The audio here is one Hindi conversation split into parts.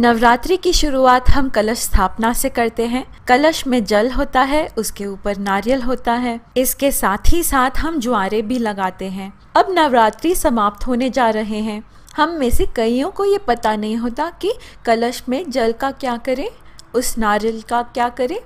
नवरात्रि की शुरुआत हम कलश स्थापना से करते हैं कलश में जल होता है उसके ऊपर नारियल होता है इसके साथ ही साथ हम ज्वारे भी लगाते हैं अब नवरात्रि समाप्त होने जा रहे हैं हम में से कईयों को ये पता नहीं होता कि कलश में जल का क्या करें उस नारियल का क्या करें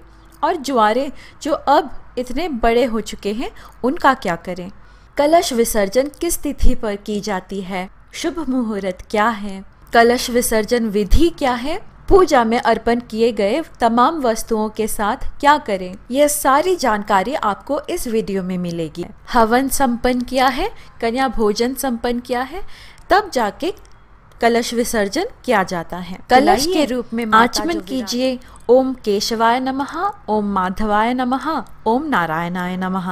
और ज्वारे जो अब इतने बड़े हो चुके हैं उनका क्या करें कलश विसर्जन किस तिथि पर की जाती है शुभ मुहूर्त क्या है कलश विसर्जन विधि क्या है पूजा में अर्पण किए गए तमाम वस्तुओं के साथ क्या करें यह सारी जानकारी आपको इस वीडियो में मिलेगी हवन संपन्न किया है कन्या भोजन संपन्न किया है तब जाके कलश विसर्जन किया जाता है कलश के रूप में आचमन कीजिए ओम केशवाय नमः ओम माधवाय नमः ओम नारायणाय नमः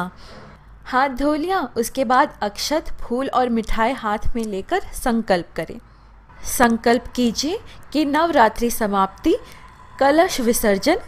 हाथ धो लिया उसके बाद अक्षत फूल और मिठाई हाथ में लेकर संकल्प करें संकल्प कीजिए कि नवरात्रि समाप्ति कलश विसर्जन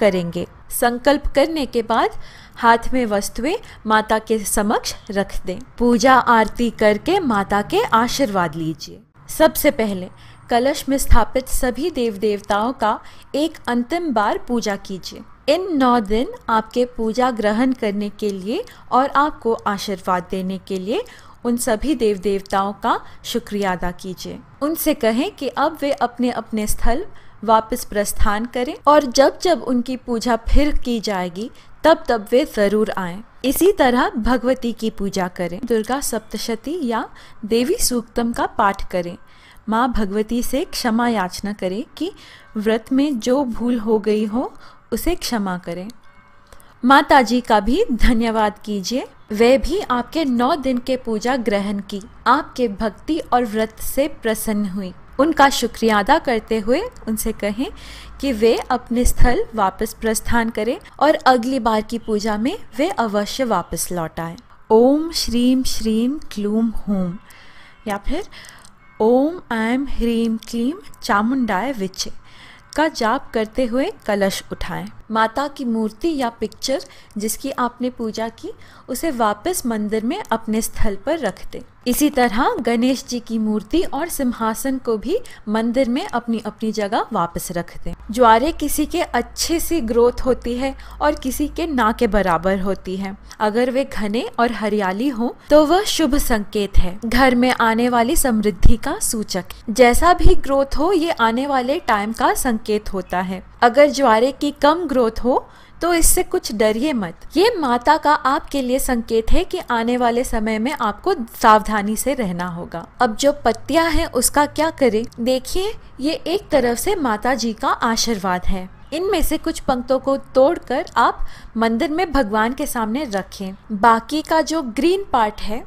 करेंगे संकल्प करने के बाद हाथ में वस्तुएं माता के समक्ष रख दें पूजा आरती करके माता के आशीर्वाद लीजिए सबसे पहले कलश में स्थापित सभी देव देवताओं का एक अंतिम बार पूजा कीजिए इन नौ दिन आपके पूजा ग्रहण करने के लिए और आपको आशीर्वाद देने के लिए उन सभी देव देवताओं का शुक्रिया अदा कीजिए उनसे कहें कि अब वे अपने अपने स्थल वापस प्रस्थान करें और जब जब उनकी पूजा फिर की जाएगी तब तब वे ज़रूर आए इसी तरह भगवती की पूजा करें दुर्गा सप्तशती या देवी सूक्तम का पाठ करें माँ भगवती से क्षमा याचना करें कि व्रत में जो भूल हो गई हो उसे क्षमा करें माता जी का भी धन्यवाद कीजिए वे भी आपके नौ दिन के पूजा ग्रहण की आपके भक्ति और व्रत से प्रसन्न हुई उनका शुक्रिया अदा करते हुए उनसे कहें कि वे अपने स्थल वापस प्रस्थान करें और अगली बार की पूजा में वे अवश्य वापस लौट आए ओम श्रीम श्रीम क्लूम हूम या फिर ओम ऐम ह्रीम क्लीम चामुंडाय विचे का जाप करते हुए कलश उठाएं। माता की मूर्ति या पिक्चर जिसकी आपने पूजा की उसे वापस मंदिर में अपने स्थल पर रख दें इसी तरह गणेश जी की मूर्ति और सिंहासन को भी मंदिर में अपनी अपनी जगह वापस रख दें ज्वारे किसी के अच्छे से ग्रोथ होती है और किसी के ना के बराबर होती है अगर वे घने और हरियाली हो तो वह शुभ संकेत है घर में आने वाली समृद्धि का सूचक जैसा भी ग्रोथ हो ये आने वाले टाइम का संकेत होता है अगर ज्वारे की कम ग्रोथ हो तो इससे कुछ डरिए मत ये माता का आपके लिए संकेत है कि आने वाले समय में आपको सावधानी से रहना होगा अब जो पत्तियां हैं उसका क्या करें देखिए ये एक तरफ से माता जी का आशीर्वाद है इनमें से कुछ पंक्तों को तोड़कर आप मंदिर में भगवान के सामने रखें बाकी का जो ग्रीन पार्ट है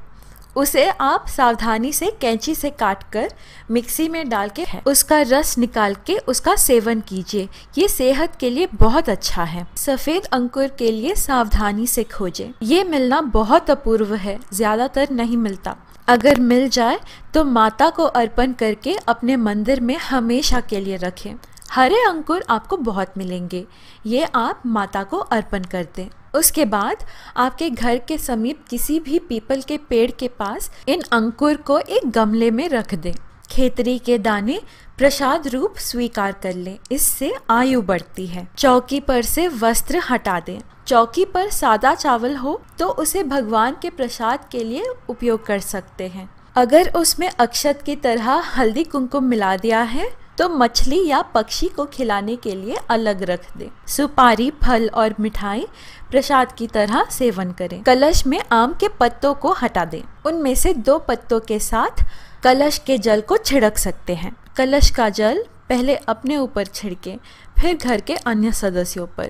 उसे आप सावधानी से कैंची से काट कर मिक्सी में डाल के उसका रस निकाल के उसका सेवन कीजिए ये सेहत के लिए बहुत अच्छा है सफ़ेद अंकुर के लिए सावधानी से खोजें ये मिलना बहुत अपूर्व है ज़्यादातर नहीं मिलता अगर मिल जाए तो माता को अर्पण करके अपने मंदिर में हमेशा के लिए रखें हरे अंकुर आपको बहुत मिलेंगे ये आप माता को अर्पण कर दें उसके बाद आपके घर के समीप किसी भी पीपल के पेड़ के पास इन अंकुर को एक गमले में रख दें खेतरी के दाने प्रसाद रूप स्वीकार कर लें इससे आयु बढ़ती है चौकी पर से वस्त्र हटा दें चौकी पर सादा चावल हो तो उसे भगवान के प्रसाद के लिए उपयोग कर सकते हैं अगर उसमें अक्षत की तरह हल्दी कुमकुम मिला दिया है तो मछली या पक्षी को खिलाने के लिए अलग रख दें सुपारी फल और मिठाई प्रसाद की तरह सेवन करें कलश में आम के पत्तों को हटा दें उनमें से दो पत्तों के साथ कलश के जल को छिड़क सकते हैं कलश का जल पहले अपने ऊपर छिड़के फिर घर के अन्य सदस्यों पर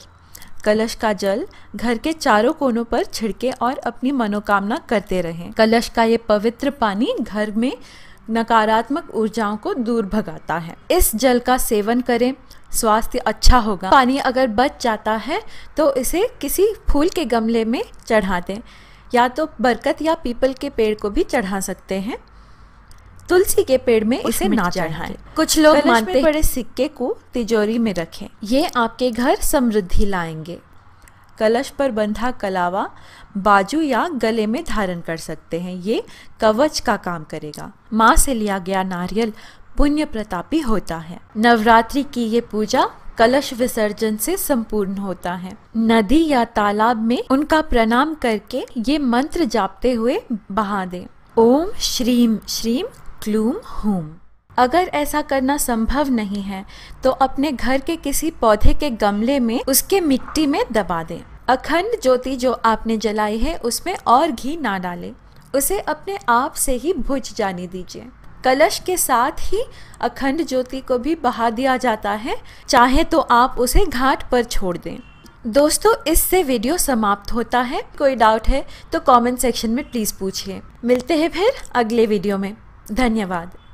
कलश का जल घर के चारों कोनों पर छिड़के और अपनी मनोकामना करते रहें कलश का ये पवित्र पानी घर में नकारात्मक ऊर्जाओं को दूर भगाता है इस जल का सेवन करें स्वास्थ्य अच्छा होगा पानी अगर बच जाता है तो इसे किसी फूल के गमले में चढ़ा दें या तो बरकत या पीपल के पेड़ को भी चढ़ा सकते हैं तुलसी के पेड़ में इसे ना चढ़ाएं। कुछ लोग मानते बड़े सिक्के को तिजोरी में रखें ये आपके घर समृद्धि लाएंगे कलश पर बंधा कलावा बाजू या गले में धारण कर सकते हैं ये कवच का काम करेगा माँ से लिया गया नारियल पुण्य प्रतापी होता है नवरात्रि की ये पूजा कलश विसर्जन से संपूर्ण होता है नदी या तालाब में उनका प्रणाम करके ये मंत्र जापते हुए बहा दे ओम श्रीम श्रीम क्लूम हूम अगर ऐसा करना संभव नहीं है तो अपने घर के किसी पौधे के गमले में उसके मिट्टी में दबा दें अखंड ज्योति जो आपने जलाई है उसमें और घी ना डालें उसे अपने आप से ही भुज जाने दीजिए कलश के साथ ही अखंड ज्योति को भी बहा दिया जाता है चाहे तो आप उसे घाट पर छोड़ दें दोस्तों इससे वीडियो समाप्त होता है कोई डाउट है तो कमेंट सेक्शन में प्लीज़ पूछिए मिलते हैं फिर अगले वीडियो में धन्यवाद